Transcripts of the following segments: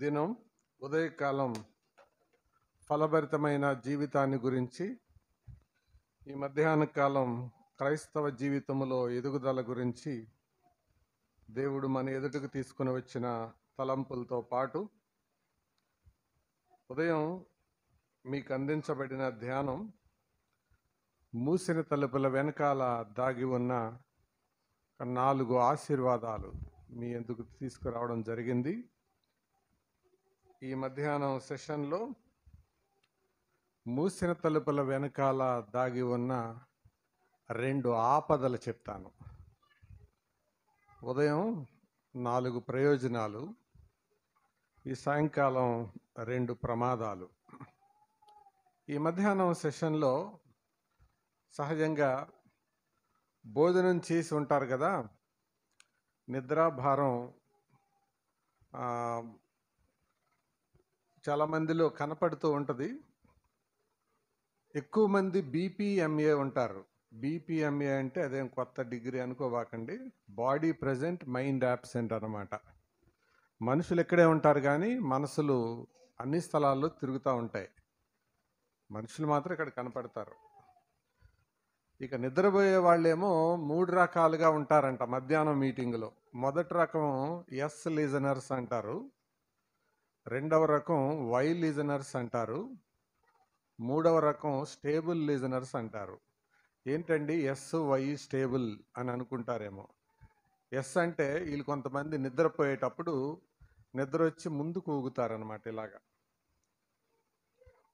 దినం ఉదయకాలం ఫలభరితమైన జీవితాన్ని గురించి ఈ మధ్యాహ్న కాలం క్రైస్తవ జీవితంలో ఎదుగుదల గురించి దేవుడు మన ఎదుటకు తీసుకుని వచ్చిన తలంపులతో పాటు ఉదయం మీకు అందించబడిన ధ్యానం మూసిన తలుపుల వెనకాల దాగి ఉన్న నాలుగు ఆశీర్వాదాలు మీ ఎందుకు తీసుకురావడం జరిగింది ఈ మధ్యాహ్నం సెషన్లో మూసిన తలుపుల వెనకాల దాగి ఉన్న రెండు ఆపదలు చెప్తాను ఉదయం నాలుగు ప్రయోజనాలు ఈ సాయంకాలం రెండు ప్రమాదాలు ఈ మధ్యాహ్నం సెషన్లో సహజంగా భోజనం చేసి ఉంటారు కదా నిద్రాభారం చాలా మందిలో కనపడుతూ ఉంటుంది ఎక్కువ మంది బీపీఎంఏ ఉంటారు బీపీఎంఏ అంటే అదేం కొత్త డిగ్రీ అనుకోవాకండి బాడీ ప్రజెంట్ మైండ్ యాబ్సెంట్ అనమాట మనుషులు ఎక్కడే ఉంటారు కానీ మనసులు అన్ని స్థలాల్లో తిరుగుతూ ఉంటాయి మనుషులు మాత్రం ఇక్కడ కనపడతారు ఇక నిద్రపోయే వాళ్ళేమో మూడు రకాలుగా ఉంటారంట మధ్యాహ్నం మీటింగ్లో మొదటి రకం ఎస్ లీజనర్స్ అంటారు రెండవ రకం వై లిజనర్స్ అంటారు మూడవ రకం స్టేబుల్ లిజనర్స్ అంటారు ఏంటండి ఎస్ వై స్టేబుల్ అని అనుకుంటారేమో ఎస్ అంటే వీళ్ళు కొంతమంది నిద్రపోయేటప్పుడు నిద్ర వచ్చి ముందుకు ఊగుతారనమాట ఇలాగా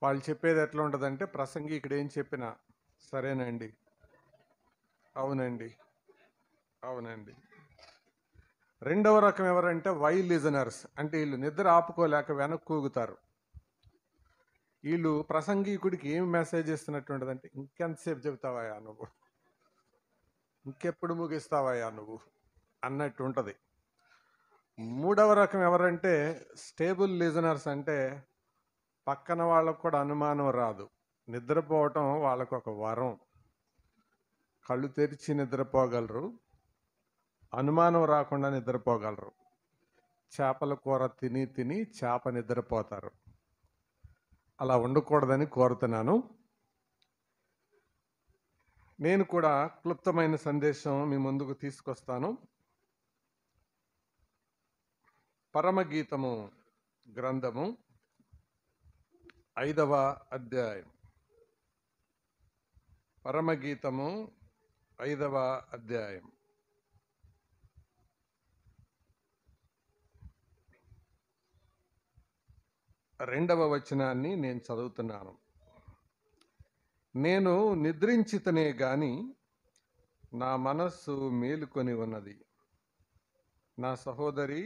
వాళ్ళు చెప్పేది ఎట్లా ఉంటుందంటే ప్రసంగి ఇక్కడ ఏం చెప్పినా సరేనండి అవునండి అవునండి రెండవ రకం ఎవరంటే వై లిజనర్స్ అంటే వీళ్ళు నిద్ర ఆపుకోలేక వెనక్కు కూగుతారు వీళ్ళు ప్రసంగికుడికి ఏమి మెసేజ్ అంటే ఇంకెంతసేపు చెబుతావయ్యా నువ్వు ఇంకెప్పుడు ముగిస్తావయ్యా నువ్వు అన్నట్టు ఉంటుంది మూడవ రకం ఎవరంటే స్టేబుల్ లిజనర్స్ అంటే పక్కన వాళ్ళకు కూడా అనుమానం రాదు నిద్రపోవటం వాళ్ళకు ఒక వరం కళ్ళు తెరిచి నిద్రపోగలరు అనుమానం రాకుండా నిద్రపోగలరు చేపల కూర తిని తిని చేప నిద్రపోతారు అలా ఉండకూడదని కోరుతున్నాను నేను కూడా క్లుప్తమైన సందేశం మీ ముందుకు తీసుకొస్తాను పరమగీతము గ్రంథము ఐదవ అధ్యాయం పరమగీతము ఐదవ అధ్యాయం రెండవ వచనాన్ని నేను చదువుతున్నాను నేను నిద్రించితనే గాని నా మనస్సు మేలుకొని ఉన్నది నా సహోదరి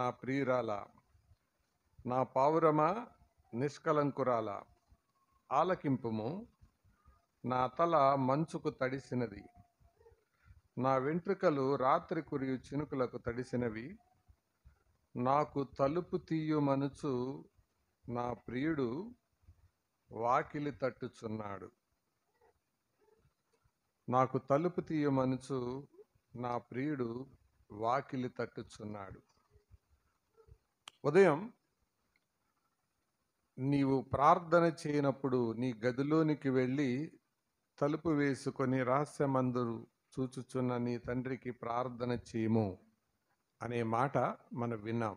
నా ప్రియురాల నా పావురమ నిష్కలంకురాల ఆలకింపుము నా తల మంచుకు తడిసినది నా వెంట్రుకలు రాత్రి కురియు చినుకులకు తడిసినవి నాకు తలుపు తీయుమనుచు నా ప్రియుడు వాకిలి తట్టుచున్నాడు నాకు తలుపు తీయమనుచు నా ప్రియుడు వాకిలి తట్టుచున్నాడు ఉదయం నీవు ప్రార్థన చేయనప్పుడు నీ గదిలోనికి వెళ్ళి తలుపు వేసుకొని రహస్యమందరు చూచుచున్న నీ తండ్రికి ప్రార్థన చేయము అనే మాట మనం విన్నాం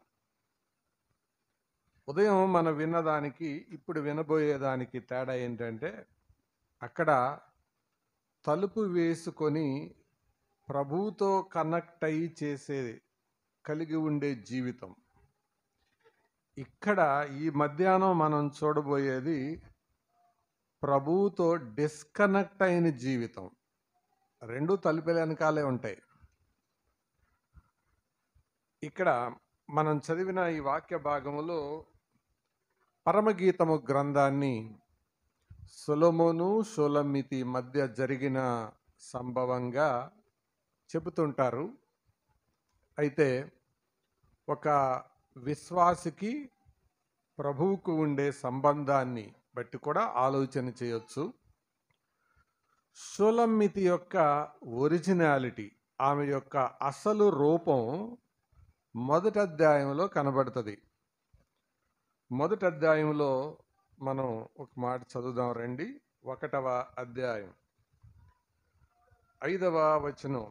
ఉదయం మనం విన్నదానికి ఇప్పుడు వినబోయేదానికి తేడా ఏంటంటే అక్కడ తలుపు వేసుకొని ప్రభువుతో కనెక్ట్ అయ్యి చేసే కలిగి ఉండే జీవితం ఇక్కడ ఈ మధ్యాహ్నం మనం చూడబోయేది ప్రభువుతో డిస్కనెక్ట్ అయిన జీవితం రెండు తలుపుల వెనకాలే ఉంటాయి ఇక్కడ మనం చదివిన ఈ వాక్య భాగములో పరమగీతము గ్రంథాన్ని సులమును సులమితి మధ్య జరిగిన సంభవంగా చెబుతుంటారు అయితే ఒక విశ్వాసికి ప్రభువుకు ఉండే సంబంధాన్ని బట్టి కూడా ఆలోచన చేయొచ్చు సులమితి యొక్క ఒరిజినాలిటీ ఆమె యొక్క అసలు రూపం మొదటి అధ్యాయంలో కనబడుతుంది మొదటి అధ్యాయంలో మనం ఒక మాట చదువుదాం రండి ఒకటవ అధ్యాయం ఐదవ వచనం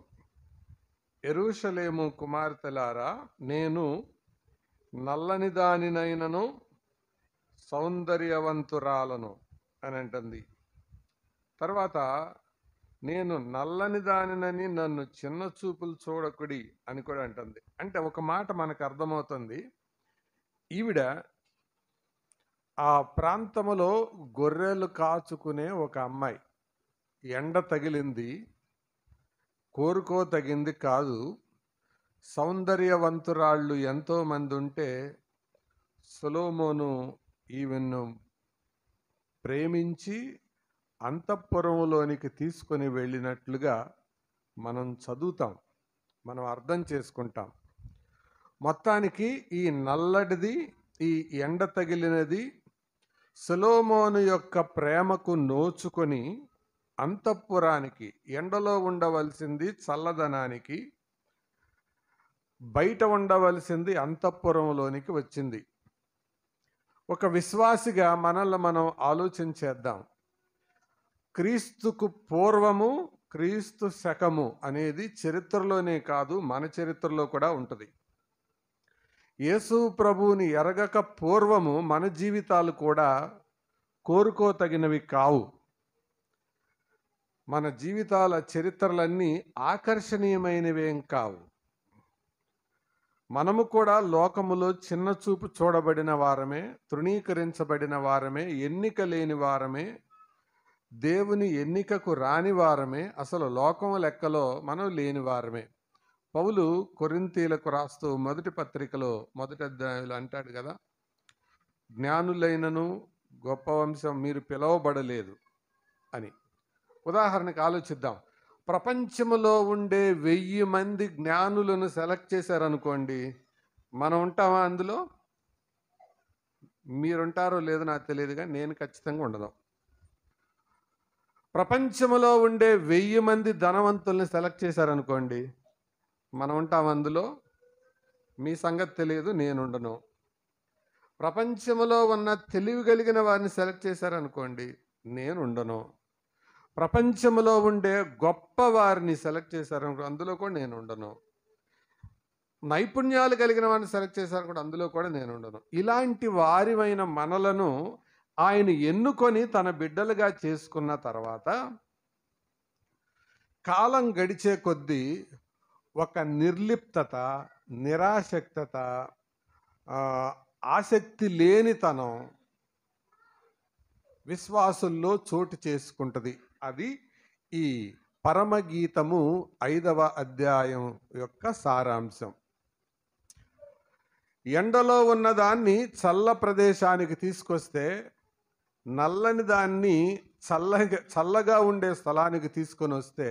ఎరుషలేము కుమార్తెలారా నేను నల్లని దానినైనను సౌందర్యవంతురాలను అని అంటుంది తర్వాత నేను నల్లని దానినని నన్ను చిన్న చూపులు చూడకుడి అని కూడా అంటుంది అంటే ఒక మాట మనకు అర్థమవుతుంది ఈవిడ ఆ ప్రాంతములో గొర్రెలు కాచుకునే ఒక అమ్మాయి ఎండ తగిలింది కోరుకో తగింది కాదు సౌందర్యవంతురాళ్ళు ఎంతోమంది ఉంటే సులోమోను ఈవెన్ను ప్రేమించి అంతఃపురంలోనికి తీసుకొని వెళ్ళినట్లుగా మనం చదువుతాం మనం అర్థం చేసుకుంటాం మొత్తానికి ఈ నల్లటిది ఈ ఎండ తగిలినది సులోమోను యొక్క ప్రేమకు నోచుకొని అంతఃపురానికి ఎండలో ఉండవలసింది చల్లదనానికి బయట ఉండవలసింది అంతఃపురంలోనికి వచ్చింది ఒక విశ్వాసిగా మనల్ని మనం ఆలోచించేద్దాం క్రీస్తుకు పూర్వము క్రీస్తు శకము అనేది చరిత్రలోనే కాదు మన చరిత్రలో కూడా ఉంటుంది యేసు ప్రభువుని ఎరగక పూర్వము మన జీవితాలు కూడా కోరుకోతగినవి కావు మన జీవితాల చరిత్రలన్నీ ఆకర్షణీయమైనవేం కావు మనము కూడా లోకములో చిన్న చూపు చూడబడిన వారమే తృణీకరించబడిన వారమే ఎన్నిక లేని వారమే దేవుని ఎన్నికకు రాని వారమే అసలు లోకం లెక్కలో మనం లేని వారమే పౌలు కొరింతీలకు రాస్తూ మొదటి పత్రికలో మొదటి అధ్యాయులు అంటాడు కదా జ్ఞానులైనను గొప్ప వంశం మీరు పిలవబడలేదు అని ఉదాహరణకు ఆలోచిద్దాం ప్రపంచంలో ఉండే వెయ్యి మంది జ్ఞానులను సెలెక్ట్ చేశారనుకోండి మనం ఉంటామా అందులో మీరుంటారో లేదో నాకు తెలియదు కానీ నేను ఖచ్చితంగా ఉండదాం ప్రపంచంలో ఉండే వెయ్యి మంది ధనవంతుల్ని సెలెక్ట్ చేశారనుకోండి మనం ఉంటాం అందులో మీ సంగతి తెలియదు నేనుండను ప్రపంచంలో ఉన్న తెలివి కలిగిన వారిని సెలెక్ట్ చేశారనుకోండి నేను ఉండను ప్రపంచంలో ఉండే గొప్ప వారిని సెలెక్ట్ చేశారనుకో అందులో కూడా నేను ఉండను నైపుణ్యాలు కలిగిన వారిని సెలెక్ట్ చేశారు కూడా అందులో కూడా నేను ఉండను ఇలాంటి వారివైన మనలను ఆయన ఎన్నుకొని తన బిడ్డలుగా చేసుకున్న తర్వాత కాలం గడిచే కొద్దీ ఒక నిర్లిప్తత నిరాసక్త ఆసక్తి లేనితనం విశ్వాసుల్లో చోటు చేసుకుంటుంది అది ఈ పరమగీతము ఐదవ అధ్యాయం యొక్క సారాంశం ఎండలో ఉన్నదాన్ని చల్ల ప్రదేశానికి తీసుకొస్తే నల్లని దాన్ని చల్లగా చల్లగా ఉండే స్థలానికి తీసుకొని వస్తే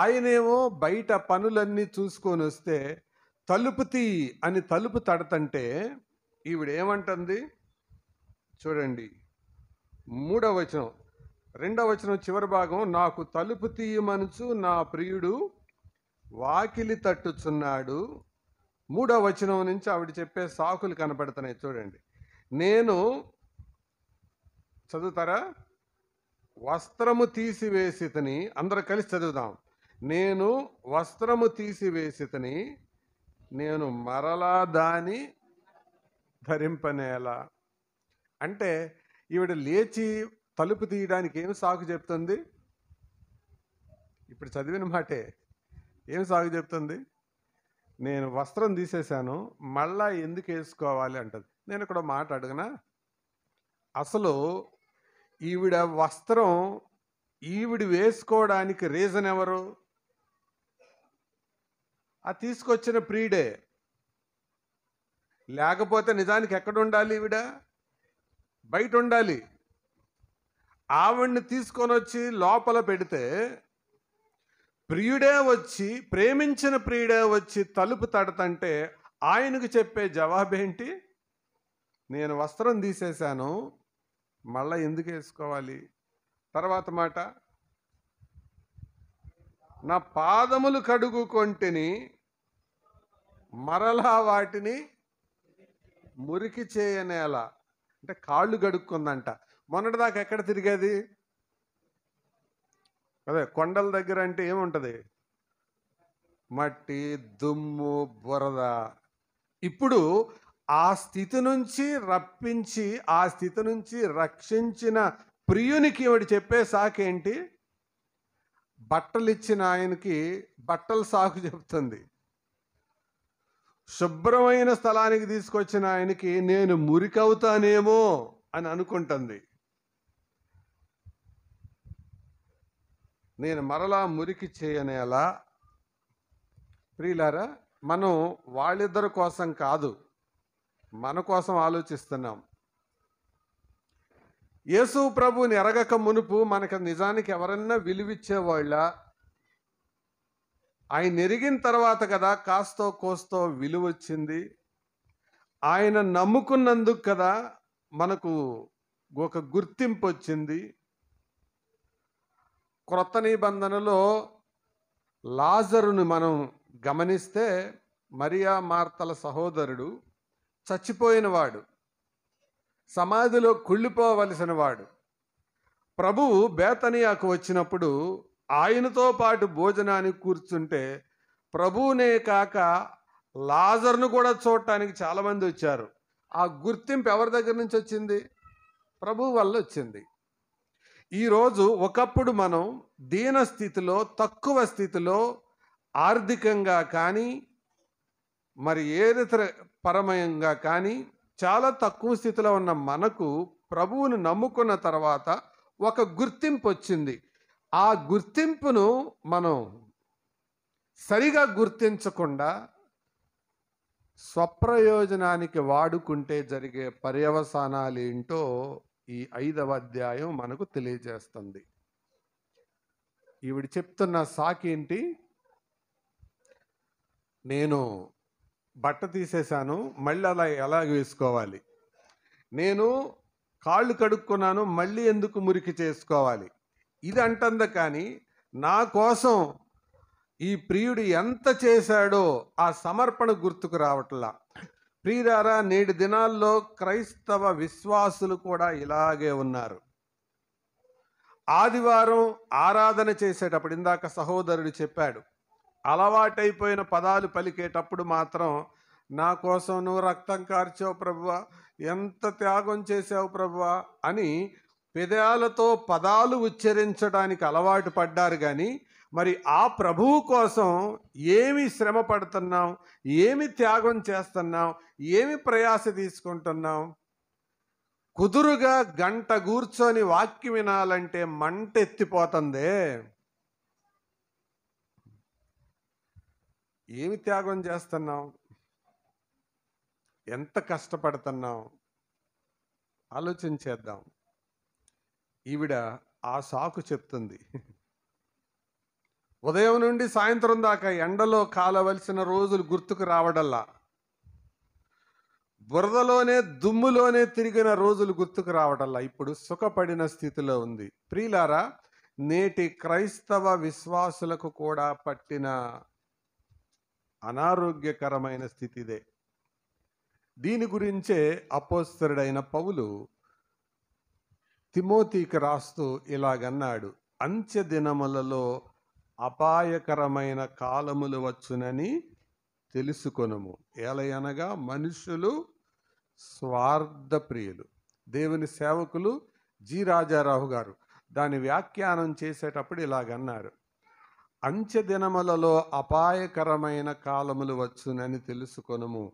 ఆయనేమో బయట పనులన్నీ చూసుకొని వస్తే తలుపు తీ అని తలుపు తడతంటే ఈవిడేమంటుంది చూడండి మూడవ వచనం రెండవ వచనం చివరి భాగం నాకు తలుపు మనుచు నా ప్రియుడు వాకిలి తట్టుచున్నాడు మూడవ వచనం నుంచి ఆవిడ చెప్పే సాకులు కనపడుతున్నాయి చూడండి నేను చదువుతారా వస్త్రము తీసివేసితని అందరు కలిసి చదువుదాం నేను వస్త్రము తీసివేసితని నేను మరలా దాని ధరింపనేలా అంటే ఈవిడ లేచి తలుపు తీయడానికి ఏమి సాగు చెప్తుంది ఇప్పుడు చదివిన మాటే ఏమి సాగు చెప్తుంది నేను వస్త్రం తీసేశాను మళ్ళా ఎందుకు వేసుకోవాలి అంటది నేను ఇక్కడ మాట అడుగునా అసలు ఈవిడ వస్త్రం ఈవిడి వేసుకోవడానికి రీజన్ ఎవరు ఆ తీసుకొచ్చిన ప్రీడే లేకపోతే నిజానికి ఎక్కడ ఉండాలి ఈవిడ బయట ఉండాలి ఆవిడ్ని తీసుకొని వచ్చి లోపల పెడితే ప్రియుడే వచ్చి ప్రేమించిన ప్రియుడే వచ్చి తలుపు తడతంటే ఆయనకు చెప్పే జవాబేంటి నేను వస్త్రం తీసేశాను మళ్ళా ఎందుకు వేసుకోవాలి తర్వాత మాట నా పాదములు కడుగుకొంటిని మరలా వాటిని మురికి చేయనేల అంటే కాళ్ళు మొన్నటి మొన్నటిదాకా ఎక్కడ తిరిగేది అదే కొండల దగ్గర అంటే ఏముంటుంది మట్టి దుమ్ము బురద ఇప్పుడు ఆ స్థితి నుంచి రప్పించి ఆ స్థితి నుంచి రక్షించిన ప్రియునికి ఇవిడు చెప్పే సాకేంటి ఇచ్చిన ఆయనకి బట్టల సాకు చెప్తుంది శుభ్రమైన స్థలానికి తీసుకొచ్చిన ఆయనకి నేను మురికవుతానేమో అని అనుకుంటుంది నేను మరలా మురికి చేయనేలా ప్రియులారా మనం వాళ్ళిద్దరి కోసం కాదు మన కోసం ఆలోచిస్తున్నాం యేసు ప్రభుని ఎరగక మునుపు మనకు నిజానికి ఎవరన్నా విలువిచ్చేవాళ్ళ ఆయన ఎరిగిన తర్వాత కదా కాస్తో కోస్తో విలువ వచ్చింది ఆయన నమ్ముకున్నందుకు కదా మనకు ఒక గుర్తింపు వచ్చింది క్రొత్త నిబంధనలో లాజరును మనం గమనిస్తే మరియా మార్తల సహోదరుడు చచ్చిపోయినవాడు సమాధిలో కుళ్ళిపోవలసిన వాడు ప్రభువు బేతనియాకు వచ్చినప్పుడు ఆయనతో పాటు భోజనానికి కూర్చుంటే ప్రభువునే కాక లాజర్ను కూడా చూడటానికి చాలామంది వచ్చారు ఆ గుర్తింపు ఎవరి దగ్గర నుంచి వచ్చింది ప్రభువు వల్ల వచ్చింది ఈరోజు ఒకప్పుడు మనం దీన స్థితిలో తక్కువ స్థితిలో ఆర్థికంగా కానీ మరి ఏ పరమయంగా కానీ చాలా తక్కువ స్థితిలో ఉన్న మనకు ప్రభువును నమ్ముకున్న తర్వాత ఒక గుర్తింపు వచ్చింది ఆ గుర్తింపును మనం సరిగా గుర్తించకుండా స్వప్రయోజనానికి వాడుకుంటే జరిగే పర్యవసానాలు ఏంటో ఈ ఐదవ అధ్యాయం మనకు తెలియజేస్తుంది ఈవిడ చెప్తున్న సాకేంటి ఏంటి నేను బట్ట తీసేశాను మళ్ళీ అలా ఎలా వేసుకోవాలి నేను కాళ్ళు కడుక్కున్నాను మళ్ళీ ఎందుకు మురికి చేసుకోవాలి ఇది అంటంద కానీ నా కోసం ఈ ప్రియుడు ఎంత చేశాడో ఆ సమర్పణ గుర్తుకు రావట్లా ప్రియురారా నేటి దినాల్లో క్రైస్తవ విశ్వాసులు కూడా ఇలాగే ఉన్నారు ఆదివారం ఆరాధన చేసేటప్పుడు ఇందాక సహోదరుడు చెప్పాడు అలవాటైపోయిన పదాలు పలికేటప్పుడు మాత్రం నా కోసం నువ్వు రక్తం కార్చావు ప్రభువా ఎంత త్యాగం చేసావు ప్రభువా అని పెదాలతో పదాలు ఉచ్చరించడానికి అలవాటు పడ్డారు కానీ మరి ఆ ప్రభువు కోసం ఏమి శ్రమ పడుతున్నాం ఏమి త్యాగం చేస్తున్నాం ఏమి ప్రయాస తీసుకుంటున్నాం కుదురుగా గంట కూర్చొని వాక్యం వినాలంటే మంట ఎత్తిపోతుందే ఏమి త్యాగం చేస్తున్నాం ఎంత కష్టపడుతున్నాం ఆలోచించేద్దాం ఈవిడ ఆ సాకు చెప్తుంది ఉదయం నుండి సాయంత్రం దాకా ఎండలో కాలవలసిన రోజులు గుర్తుకు రావడల్లా బురదలోనే దుమ్ములోనే తిరిగిన రోజులు గుర్తుకు రావడల్లా ఇప్పుడు సుఖపడిన స్థితిలో ఉంది ప్రియులారా నేటి క్రైస్తవ విశ్వాసులకు కూడా పట్టిన అనారోగ్యకరమైన స్థితిదే దీని గురించే అపోస్తరుడైన పౌలు తిమోతికి రాస్తూ ఇలాగన్నాడు అంత్య దినములలో అపాయకరమైన కాలములు వచ్చునని తెలుసుకొనము ఏలయనగా మనుషులు స్వార్థ ప్రియులు దేవుని సేవకులు జి రాజారావు గారు దాని వ్యాఖ్యానం చేసేటప్పుడు ఇలాగన్నారు అంచె దినములలో అపాయకరమైన కాలములు వచ్చునని తెలుసుకొనము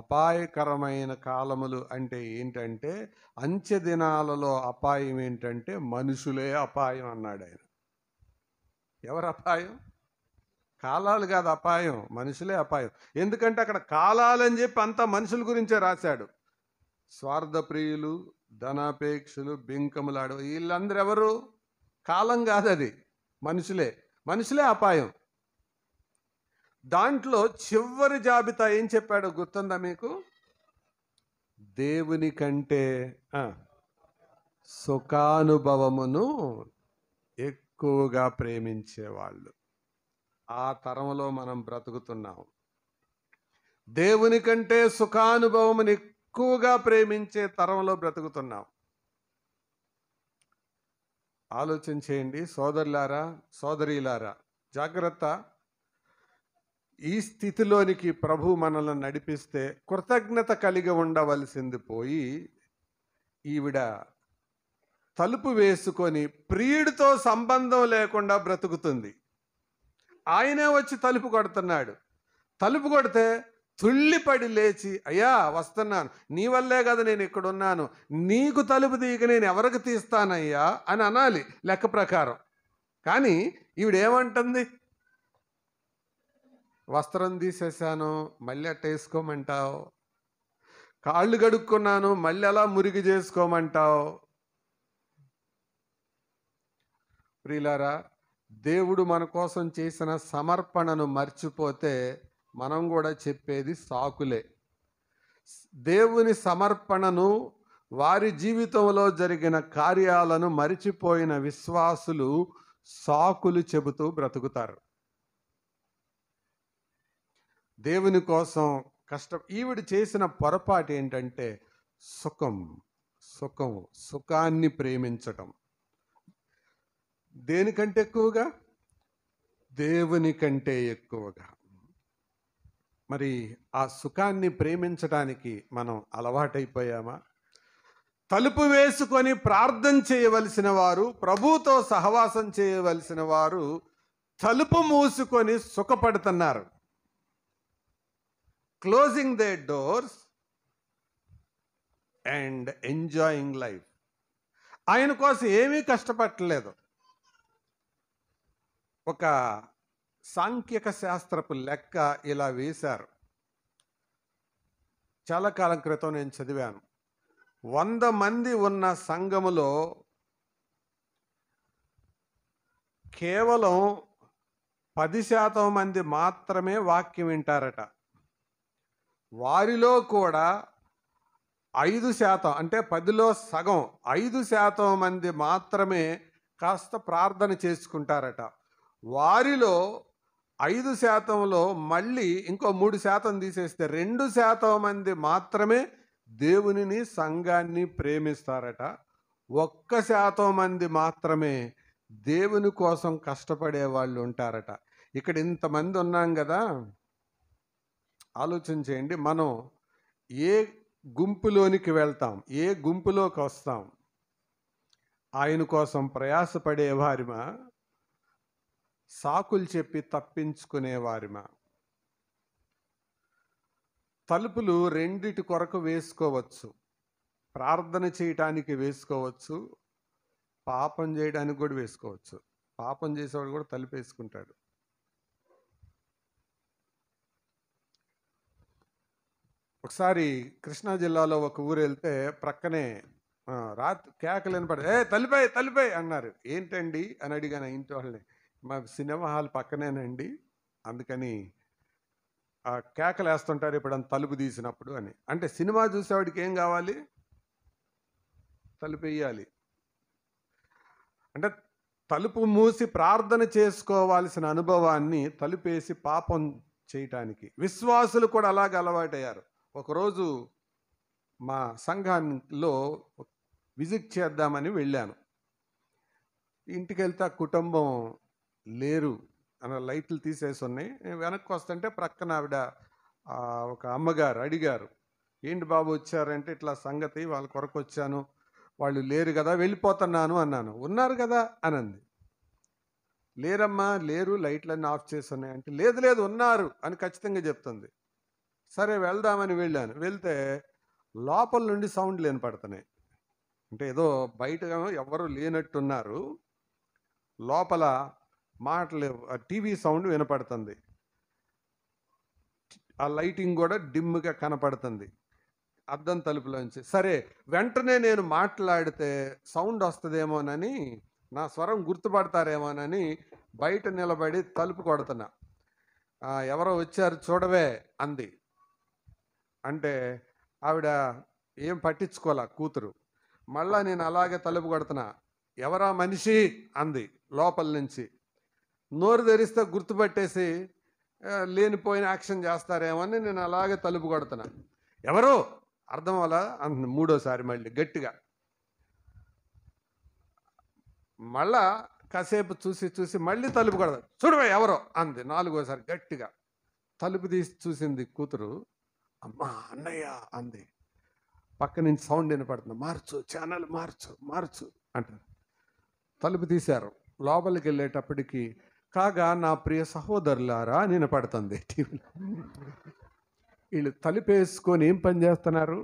అపాయకరమైన కాలములు అంటే ఏంటంటే అంచె దినాలలో అపాయం ఏంటంటే మనుషులే అపాయం అన్నాడు ఆయన ఎవరు అపాయం కాలాలు కాదు అపాయం మనుషులే అపాయం ఎందుకంటే అక్కడ కాలాలని చెప్పి అంతా మనుషుల గురించే రాశాడు స్వార్థ ప్రియులు ధనాపేక్షలు బింకములాడు వీళ్ళందరూ ఎవరు కాలం కాదు అది మనుషులే మనుషులే అపాయం దాంట్లో చివరి జాబితా ఏం చెప్పాడో గుర్తుందా మీకు దేవుని కంటే సుఖానుభవమును ఎక్కువగా ప్రేమించేవాళ్ళు ఆ తరంలో మనం బ్రతుకుతున్నాం దేవుని కంటే సుఖానుభవమును ఎక్కువగా ప్రేమించే తరంలో బ్రతుకుతున్నాం ఆలోచన చేయండి సోదరులారా సోదరీలారా జాగ్రత్త ఈ స్థితిలోనికి ప్రభు మనల్ని నడిపిస్తే కృతజ్ఞత కలిగి ఉండవలసింది పోయి ఈవిడ తలుపు వేసుకొని ప్రియుడితో సంబంధం లేకుండా బ్రతుకుతుంది ఆయనే వచ్చి తలుపు కొడుతున్నాడు తలుపు కొడితే తుళ్ళిపడి లేచి అయ్యా వస్తున్నాను నీ వల్లే కదా నేను ఇక్కడున్నాను నీకు తలుపు తీయక నేను ఎవరికి తీస్తానయ్యా అని అనాలి లెక్క ప్రకారం కానీ ఈవిడేమంటుంది వస్త్రం తీసేశాను మళ్ళీ అట్ట వేసుకోమంటావు కాళ్ళు కడుక్కున్నాను మళ్ళీ అలా మురిగి చేసుకోమంటావు ప్రియులారా దేవుడు మన కోసం చేసిన సమర్పణను మర్చిపోతే మనం కూడా చెప్పేది సాకులే దేవుని సమర్పణను వారి జీవితంలో జరిగిన కార్యాలను మరిచిపోయిన విశ్వాసులు సాకులు చెబుతూ బ్రతుకుతారు దేవుని కోసం కష్టం ఈవిడ చేసిన పొరపాటు ఏంటంటే సుఖం సుఖం సుఖాన్ని ప్రేమించటం దేనికంటే ఎక్కువగా దేవుని కంటే ఎక్కువగా మరి ఆ సుఖాన్ని ప్రేమించడానికి మనం అలవాటైపోయామా తలుపు వేసుకొని ప్రార్థన చేయవలసిన వారు ప్రభుతో సహవాసం చేయవలసిన వారు తలుపు మూసుకొని సుఖపడుతున్నారు closing the doors and enjoying life ఆయన కోసం ఏమీ కష్టపడలేదు ఒక సాంఖ్యక శాస్త్రపు లెక్క ఇలా వేశారు చాలా కాలం క్రితం నేను చదివాను వంద మంది ఉన్న సంఘములో కేవలం పది శాతం మంది మాత్రమే వాక్యం వింటారట వారిలో కూడా ఐదు శాతం అంటే పదిలో సగం ఐదు శాతం మంది మాత్రమే కాస్త ప్రార్థన చేసుకుంటారట వారిలో ఐదు శాతంలో మళ్ళీ ఇంకో మూడు శాతం తీసేస్తే రెండు శాతం మంది మాత్రమే దేవునిని సంఘాన్ని ప్రేమిస్తారట ఒక్క శాతం మంది మాత్రమే దేవుని కోసం కష్టపడే వాళ్ళు ఉంటారట ఇక్కడ ఇంతమంది ఉన్నాం కదా ఆలోచన చేయండి మనం ఏ గుంపులోనికి వెళ్తాం ఏ గుంపులోకి వస్తాం ఆయన కోసం ప్రయాసపడే వారిమా సాకులు చెప్పి తప్పించుకునేవారిమా తలుపులు రెండిటి కొరకు వేసుకోవచ్చు ప్రార్థన చేయటానికి వేసుకోవచ్చు పాపం చేయడానికి కూడా వేసుకోవచ్చు పాపం చేసేవాడు కూడా తలుపు వేసుకుంటాడు ఒకసారి కృష్ణా జిల్లాలో ఒక ఊరు వెళ్తే ప్రక్కనే రాత్రి కేకలేని వినపడే ఏ తలిపాయి తలిపాయి అన్నారు ఏంటండి అని అడిగాను ఇంటి వాళ్ళని మాకు సినిమా హాల్ పక్కనేనండి అందుకని ఆ కేకలు వేస్తుంటారు ఇప్పుడు తలుపు తీసినప్పుడు అని అంటే సినిమా చూసేవాడికి ఏం కావాలి తలుపు వేయాలి అంటే తలుపు మూసి ప్రార్థన చేసుకోవాల్సిన అనుభవాన్ని తలుపేసి పాపం చేయటానికి విశ్వాసులు కూడా అలాగే అలవాటయ్యారు ఒకరోజు మా సంఘంలో విజిట్ చేద్దామని వెళ్ళాను ఇంటికి వెళ్తే కుటుంబం లేరు అన్న లైట్లు తీసేసి ఉన్నాయి వెనక్కి వస్తుంటే ప్రక్కన ఆవిడ ఒక అమ్మగారు అడిగారు ఏంటి బాబు వచ్చారంటే ఇట్లా సంగతి వాళ్ళ కొరకు వచ్చాను వాళ్ళు లేరు కదా వెళ్ళిపోతున్నాను అన్నాను ఉన్నారు కదా అని అంది లేరమ్మా లేరు లైట్లన్నీ ఆఫ్ చేసి ఉన్నాయి అంటే లేదు లేదు ఉన్నారు అని ఖచ్చితంగా చెప్తుంది సరే వెళ్దామని వెళ్ళాను వెళ్తే లోపల నుండి లేని పడుతున్నాయి అంటే ఏదో బయట ఎవరు లేనట్టున్నారు లోపల మాటలు టీవీ సౌండ్ వినపడుతుంది ఆ లైటింగ్ కూడా డిమ్గా కనపడుతుంది అద్దం తలుపులోంచి సరే వెంటనే నేను మాట్లాడితే సౌండ్ వస్తుందేమోనని నా స్వరం గుర్తుపడతారేమోనని బయట నిలబడి తలుపు కొడుతున్నా ఎవరో వచ్చారు చూడవే అంది అంటే ఆవిడ ఏం పట్టించుకోలే కూతురు మళ్ళా నేను అలాగే తలుపు కొడుతున్నా ఎవరా మనిషి అంది లోపల నుంచి నోరు ధరిస్తే గుర్తుపట్టేసి లేనిపోయిన యాక్షన్ చేస్తారేమని నేను అలాగే తలుపు కొడుతున్నా ఎవరు అర్థం అలా మూడోసారి మళ్ళీ గట్టిగా మళ్ళా కాసేపు చూసి చూసి మళ్ళీ తలుపు కొడతాడు చూడవే ఎవరో అంది నాలుగోసారి గట్టిగా తలుపు తీసి చూసింది కూతురు అమ్మా అన్నయ్య అంది పక్క నుంచి సౌండ్ వినపడుతుంది మార్చు ఛానల్ మార్చు మార్చు అంటారు తలుపు తీశారు లోపలికి వెళ్ళేటప్పటికీ కాగా నా ప్రియ సహోదరులారా నేను పడుతుంది టీవీలో వీళ్ళు తలిపేసుకొని ఏం పని చేస్తున్నారు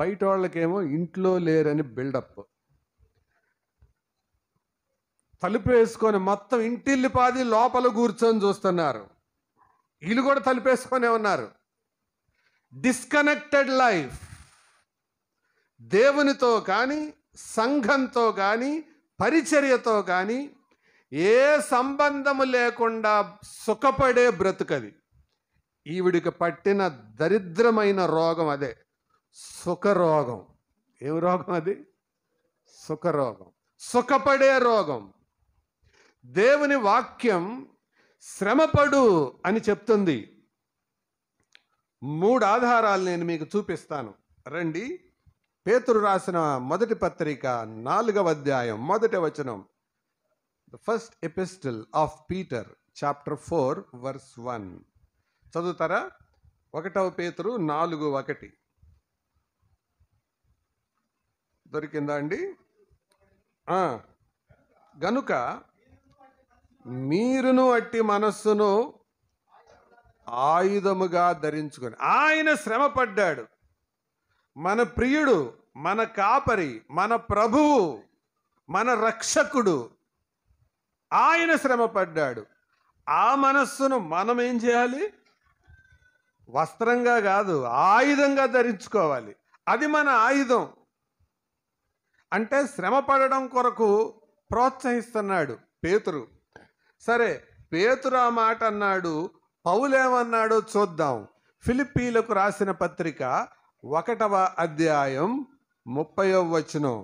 బయట వాళ్ళకేమో ఇంట్లో లేరని బిల్డప్ తలుపేసుకొని మొత్తం ఇంటిల్లి పాది లోపల కూర్చొని చూస్తున్నారు వీళ్ళు కూడా తలుపేసుకొనే ఉన్నారు డిస్కనెక్టెడ్ లైఫ్ దేవునితో కానీ సంఘంతో కానీ పరిచర్యతో కానీ ఏ సంబంధము లేకుండా సుఖపడే బ్రతుకది ఈవిడికి పట్టిన దరిద్రమైన రోగం అదే సుఖరోగం ఏం రోగం అది సుఖరోగం సుఖపడే రోగం దేవుని వాక్యం శ్రమపడు అని చెప్తుంది మూడు ఆధారాలు నేను మీకు చూపిస్తాను రండి పేతురు రాసిన మొదటి పత్రిక నాలుగవ అధ్యాయం మొదటి వచనం the first epistle of Peter chapter four verse one చదువుతారా ఒకటవ పేతురు నాలుగు ఒకటి దొరికిందా అండి గనుక మీరును అట్టి మనస్సును ఆయుధముగా ధరించుకొని ఆయన శ్రమపడ్డాడు మన ప్రియుడు మన కాపరి మన ప్రభువు మన రక్షకుడు ఆయన శ్రమపడ్డాడు ఆ మనస్సును మనం ఏం చేయాలి వస్త్రంగా కాదు ఆయుధంగా ధరించుకోవాలి అది మన ఆయుధం అంటే శ్రమ పడడం కొరకు ప్రోత్సహిస్తున్నాడు పేతురు సరే పేతురు ఆ మాట అన్నాడు పౌలేమన్నాడో చూద్దాం ఫిలిప్పీలకు రాసిన పత్రిక ఒకటవ అధ్యాయం ముప్పై వచనం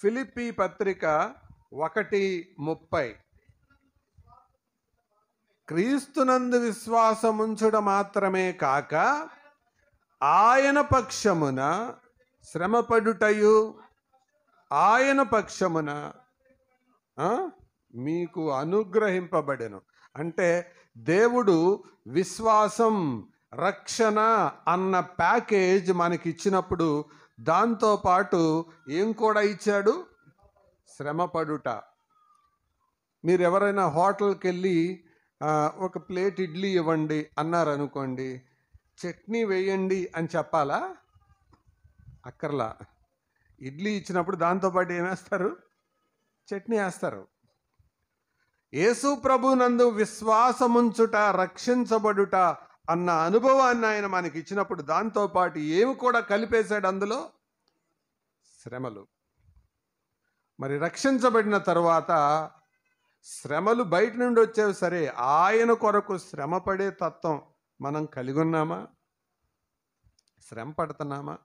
ఫిలిప్పి పత్రిక ఒకటి ముప్పై క్రీస్తునందు విశ్వాసముంచుట మాత్రమే కాక ఆయన పక్షమున శ్రమపడుటయు ఆయన పక్షమున మీకు అనుగ్రహింపబడెను అంటే దేవుడు విశ్వాసం రక్షణ అన్న ప్యాకేజ్ మనకి ఇచ్చినప్పుడు దాంతోపాటు ఏం కూడా ఇచ్చాడు శ్రమపడుట మీరు ఎవరైనా హోటల్కి వెళ్ళి ఒక ప్లేట్ ఇడ్లీ ఇవ్వండి అన్నారనుకోండి చట్నీ వేయండి అని చెప్పాలా అక్కర్లా ఇడ్లీ ఇచ్చినప్పుడు దాంతోపాటు ఏమేస్తారు చట్నీ వేస్తారు యేసు ప్రభునందు విశ్వాసముంచుట రక్షించబడుట అన్న అనుభవాన్ని ఆయన మనకి ఇచ్చినప్పుడు దాంతోపాటు ఏమి కూడా కలిపేశాడు అందులో శ్రమలు మరి రక్షించబడిన తర్వాత శ్రమలు బయట నుండి వచ్చేవి సరే ఆయన కొరకు శ్రమ పడే తత్వం మనం కలిగి ఉన్నామా శ్రమ పడుతున్నామా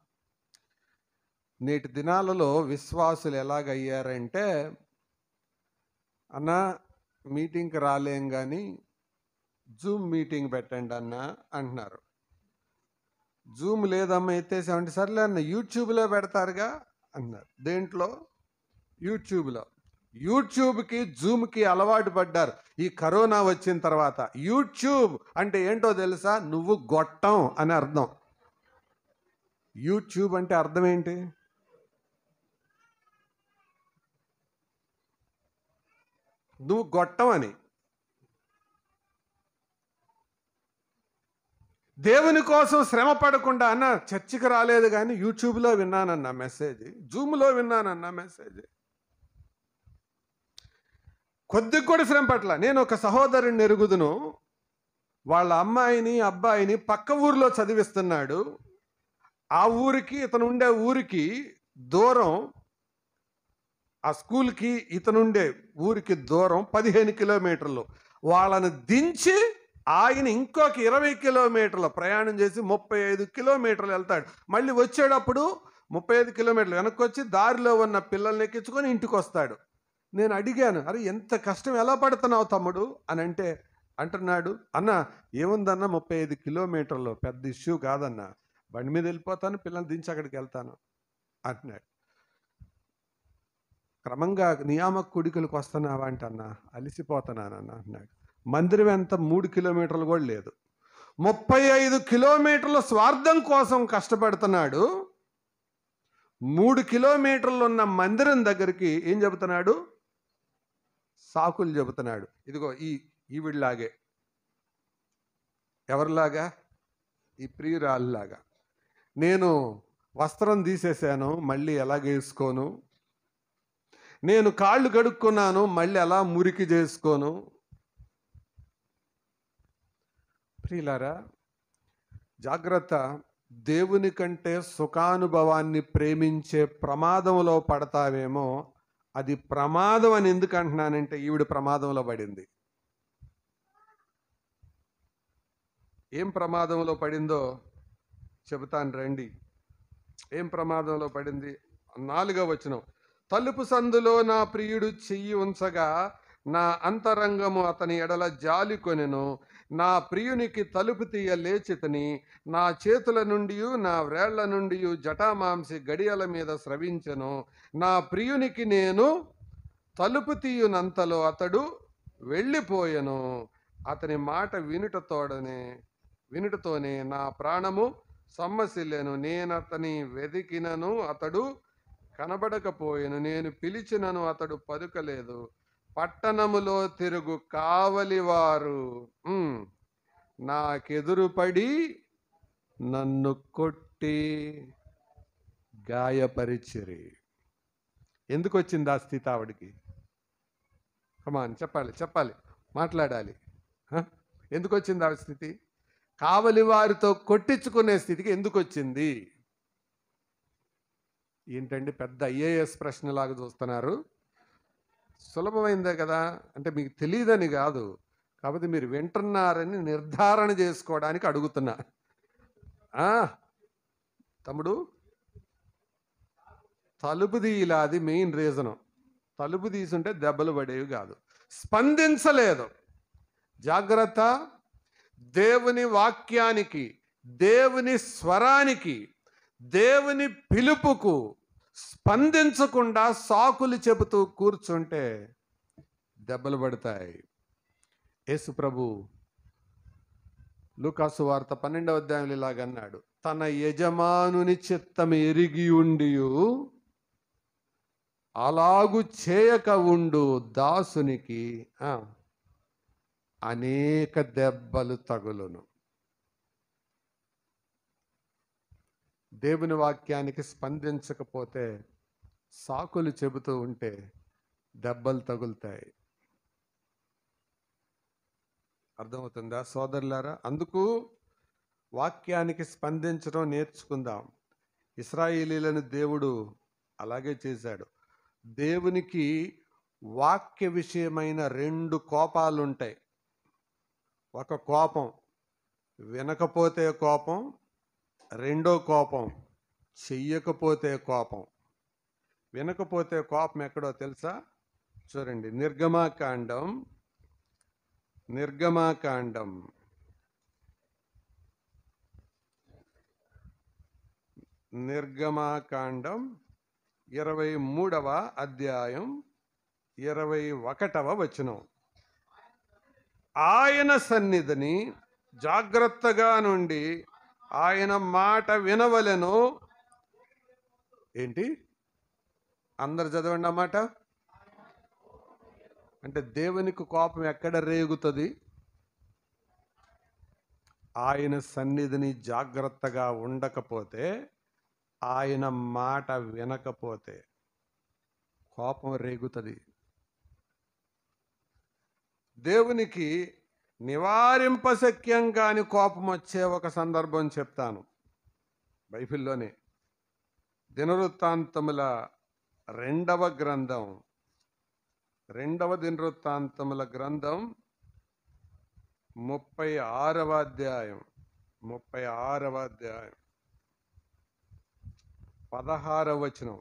నేటి దినాలలో విశ్వాసులు ఎలాగయ్యారంటే అన్న మీటింగ్కి రాలేం కానీ జూమ్ మీటింగ్ పెట్టండి అన్న అంటున్నారు జూమ్ లేదమ్మా ఎత్తేసామంటే సర్లే అన్న యూట్యూబ్లో పెడతారుగా అన్నారు దేంట్లో యూట్యూబ్లో యూట్యూబ్కి జూమ్కి అలవాటు పడ్డారు ఈ కరోనా వచ్చిన తర్వాత యూట్యూబ్ అంటే ఏంటో తెలుసా నువ్వు గొట్టం అని అర్థం యూట్యూబ్ అంటే అర్థం ఏంటి నువ్వు గొట్టం అని దేవుని కోసం శ్రమ పడకుండా అన్న చర్చికి రాలేదు కానీ యూట్యూబ్లో విన్నానన్న మెసేజ్ జూమ్లో విన్నానన్న మెసేజ్ కొద్ది కూడా శ్రమ పట్ల నేను ఒక సహోదరుని ఎరుగుదును వాళ్ళ అమ్మాయిని అబ్బాయిని పక్క ఊరిలో చదివిస్తున్నాడు ఆ ఊరికి ఇతను ఉండే ఊరికి దూరం ఆ స్కూల్కి ఇతనుండే ఊరికి దూరం పదిహేను కిలోమీటర్లు వాళ్ళని దించి ఆయన ఇంకొక ఇరవై కిలోమీటర్లు ప్రయాణం చేసి ముప్పై ఐదు కిలోమీటర్లు వెళ్తాడు మళ్ళీ వచ్చేటప్పుడు ముప్పై ఐదు కిలోమీటర్లు వెనక్కి వచ్చి దారిలో ఉన్న పిల్లల్ని ఎక్కించుకొని ఇంటికి వస్తాడు నేను అడిగాను అరే ఎంత కష్టం ఎలా పడుతున్నావు తమ్ముడు అని అంటే అంటున్నాడు అన్న ఏముందన్న ముప్పై ఐదు కిలోమీటర్లు పెద్ద ఇష్యూ కాదన్న బండి మీద వెళ్ళిపోతాను పిల్లల్ని దించి అక్కడికి వెళ్తాను అంటున్నాడు క్రమంగా నియామక కుడికలకు వస్తున్నావా అంటన్నా అలిసిపోతున్నానన్న అంటున్నాడు మందిరం ఎంత మూడు కిలోమీటర్లు కూడా లేదు ముప్పై ఐదు కిలోమీటర్ల స్వార్థం కోసం కష్టపడుతున్నాడు మూడు కిలోమీటర్లు ఉన్న మందిరం దగ్గరికి ఏం చెబుతున్నాడు సాకులు చెబుతున్నాడు ఇదిగో ఈ ఈవిడిలాగే ఎవరిలాగా ఈ ప్రియురాలులాగా నేను వస్త్రం తీసేసాను మళ్ళీ ఎలా గేసుకోను నేను కాళ్ళు కడుక్కున్నాను మళ్ళీ ఎలా మురికి చేసుకోను ప్రియులారా జాగ్రత్త దేవుని కంటే సుఖానుభవాన్ని ప్రేమించే ప్రమాదంలో పడతావేమో అది ప్రమాదం అని ఎందుకు అంటున్నానంటే ఈవిడ ప్రమాదంలో పడింది ఏం ప్రమాదంలో పడిందో చెబుతాను రండి ఏం ప్రమాదంలో పడింది నాలుగో వచనం తలుపు సందులో నా ప్రియుడు చెయ్యి ఉంచగా నా అంతరంగము అతని ఎడల జాలి కొనెను నా ప్రియునికి తలుపు తీయ లేచితని నా చేతుల నుండి నా వ్రేళ్ల నుండి జటామాంసి గడియల మీద స్రవించెను నా ప్రియునికి నేను తలుపు తీయునంతలో అతడు వెళ్ళిపోయెను అతని మాట వినుటతోడనే వినుటతోనే నా ప్రాణము సమ్మసిల్లెను నేను అతని వెదికినను అతడు కనబడకపోయాను నేను పిలిచినను అతడు పదుకలేదు పట్టణములో తిరుగు కావలివారు నాకెదురుపడి నన్ను కొట్టి గాయపరిచిరి ఎందుకు వచ్చింది ఆ స్థితి ఆవిడికి కమాన్ చెప్పాలి చెప్పాలి మాట్లాడాలి ఎందుకు వచ్చింది ఆ స్థితి కావలి వారితో కొట్టించుకునే స్థితికి ఎందుకు వచ్చింది ఏంటండి పెద్ద ఐఏఎస్ ప్రశ్నలాగా చూస్తున్నారు సులభమైందే కదా అంటే మీకు తెలియదని కాదు కాబట్టి మీరు వింటున్నారని నిర్ధారణ చేసుకోవడానికి అడుగుతున్నా తమ్ముడు తలుపు తీయలాది మెయిన్ రీజను తలుపు తీసుంటే దెబ్బలు పడేవి కాదు స్పందించలేదు జాగ్రత్త దేవుని వాక్యానికి దేవుని స్వరానికి దేవుని పిలుపుకు స్పందించకుండా సాకులు చెబుతూ కూర్చుంటే దెబ్బలు పడతాయి యేసు ప్రభు లుకాసు వార్త పన్నెండవ అధ్యాయులు ఇలాగన్నాడు తన యజమానుని చిత్తం ఎరిగి ఉండి అలాగు చేయక ఉండు దాసునికి అనేక దెబ్బలు తగులును దేవుని వాక్యానికి స్పందించకపోతే సాకులు చెబుతూ ఉంటే దెబ్బలు తగులుతాయి అర్థమవుతుందా సోదరులారా అందుకు వాక్యానికి స్పందించడం నేర్చుకుందాం ఇస్రాయేలీలను దేవుడు అలాగే చేశాడు దేవునికి వాక్య విషయమైన రెండు కోపాలు ఉంటాయి ఒక కోపం వినకపోతే కోపం రెండో కోపం చెయ్యకపోతే కోపం వినకపోతే కోపం ఎక్కడో తెలుసా చూడండి నిర్గమాకాండం నిర్గమాకాండం నిర్గమాకాండం ఇరవై మూడవ అధ్యాయం ఇరవై ఒకటవ వచనం ఆయన సన్నిధిని జాగ్రత్తగా నుండి ఆయన మాట వినవలను ఏంటి అందరు చదవండి అన్నమాట అంటే దేవునికి కోపం ఎక్కడ రేగుతుంది ఆయన సన్నిధిని జాగ్రత్తగా ఉండకపోతే ఆయన మాట వినకపోతే కోపం రేగుతుంది దేవునికి నివారింపశక్యం కాని కోపం వచ్చే ఒక సందర్భం చెప్తాను బైబిల్లోనే దినవృత్తాంతముల రెండవ గ్రంథం రెండవ దినవృత్తాంతముల గ్రంథం ముప్పై ఆరవ అధ్యాయం ముప్పై ఆరవ అధ్యాయం పదహారవ వచనం